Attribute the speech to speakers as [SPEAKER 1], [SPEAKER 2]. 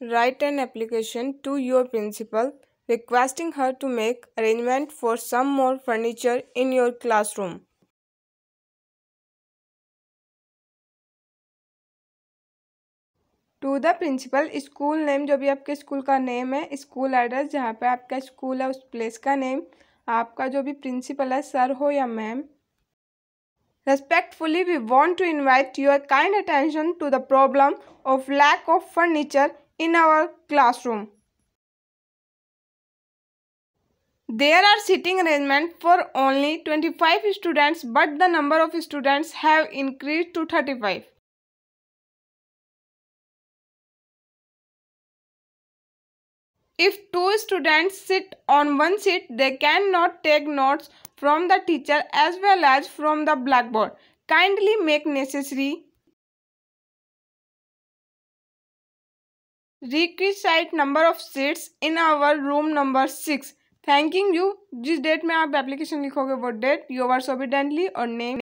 [SPEAKER 1] write an application to your principal requesting her to make arrangement for some more furniture in your classroom to the principal school name जो भी आपके school का name है school address जहाँ पे आपका school है उस प्लेस का नेम आपका जो भी प्रिंसिपल है सर हो या ma'am respectfully we want to invite your kind attention to the problem of lack of furniture in our classroom. There are seating arrangement for only 25 students but the number of students have increased to 35. If two students sit on one seat, they cannot take notes from the teacher as well as from the blackboard. Kindly make necessary requisite number of seats in our room number six thanking you जिस date में आप application लिखोगे वो date you are सोबिडेंटली और name